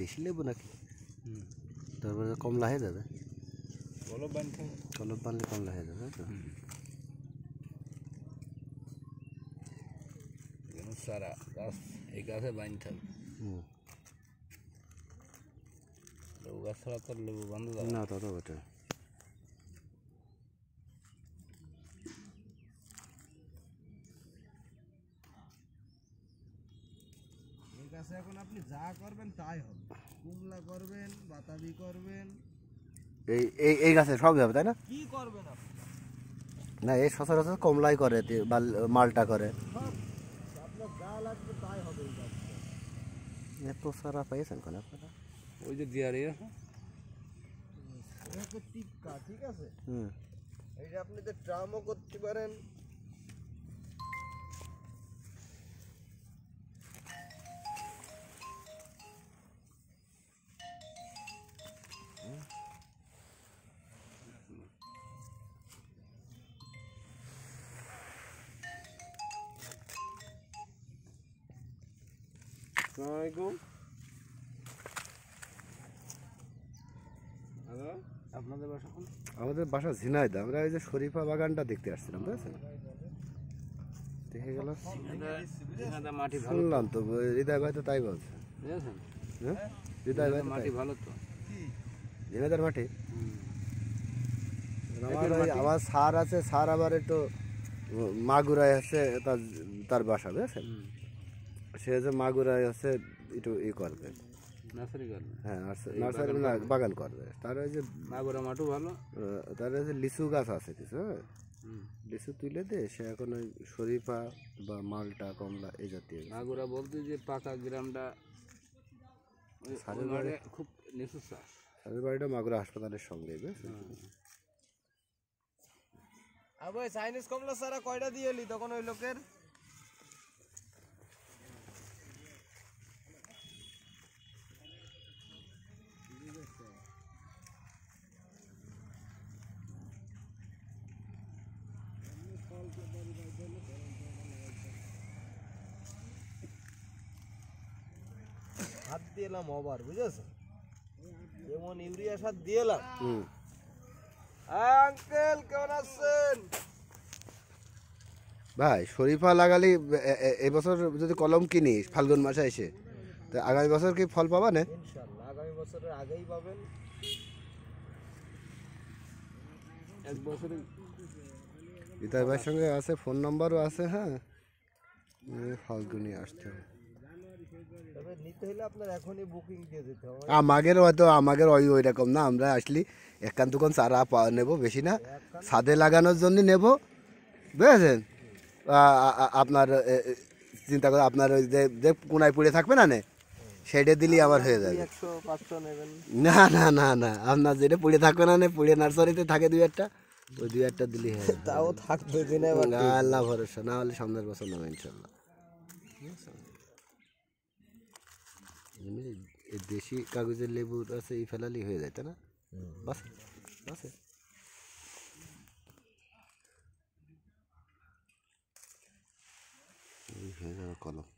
বেশি নেব নাকি তারপরে কমলা লাহে যাবে কলব বানলে কলপ বানলে কমলা হয়ে যাবে তো সারা গাছ এই গাছে বাইন থাকবে লেবু গাছ ছাড়া তো না তা তো বটে ঠিক আছে এখন আপনি যা করবেন তাই হবে কুমলা করবেন বাতাবি করবেন এই এই এই গাছে সব যাবে তাই না কি করবেন আপনি না এই সচরাচর কমলাই করে মালটা করে আপনার যা লাগবে তাই হবে এই এত সারা পেয়েছেন কেন আপনারা ওই যে দিয়ার হ্যাঁ? টিক্কা ঠিক আছে হুম এই যে আপনি যে ট্রামও করতে পারেন আসসালামাইকুম বাসা আমাদের বাসা ঝিনাইদা আমরা এই যে শরীফা বাগানটা দেখতে আসছিলাম বুঝেছেন দেখে গেল শুনলাম তো হৃদয় ভাই তো তাই বলছে বুঝেছেন হ্যাঁ হৃদয় ভাই মাটি ভালো তো ঝিনাইদার মাটি সার আছে সার আবার একটু মাগুরায় আছে তার তার বাসা বুঝেছেন সে যে মাগুরায় হচ্ছে একটু ই করবে নার্সারি করবে হ্যাঁ নার্সারি বাগান করবে তার ওই যে মাগুরা মাঠও ভালো তার ওই যে লিচু গাছ আছে কিছু হ্যাঁ লিচু তুলে দে সে এখন ওই শরীফা বা মালটা কমলা এই জাতীয় মাগুরা বলতে যে পাকা গ্রামটা খুব লিচু চাষ তাদের বাড়িটা মাগুরা হাসপাতালের সঙ্গে বেশ হ্যাঁ। আবার চাইনিজ কমলা সারা কয়টা দিয়ে এলি তখন ওই লোকের হাত দিলাম আবার বুঝেছো যেমন ইউরিয়া সার দিলাম হ্যাঁ, আঙ্কেল কেমন আছেন ভাই শরীফা লাগালি এবছর যদি কলম কিনি ফাল্গুন মাসে এসে তো আগামী বছর কি ফল পাবা না আগামী বছরের আগেই পাবেন এক বছরে হৃদয় ভাইয়ের সঙ্গে আছে ফোন নাম্বারও আছে হ্যাঁ ফাল্গুনি আসতে হবে আমাদের হয়তো আমাদের ওই ওই রকম না আমরা আসলি একখান দুখান চারা নেব বেশি না ছাদে লাগানোর জন্য নেব বুঝেছেন আপনার চিন্তা করে আপনার ওই যে কোনায় পড়ে থাকবে না নে সেটা দিলেই আবার হয়ে যাবে না না না না আপনার যেটা পড়ে থাকবে না নে পড়ে নার্সারিতে থাকে দু একটা ওই দুই একটা দিলি হ্যাঁ তাও থাকতো দিনে আল্লাহ ভরসা না হলে সামনের বছর নেবে ইনশাল্লাহ দেশি কাগজের লেবুর আছে এই ফেলালি হয়ে যায় তাই না বাস বাসে হয়ে কলম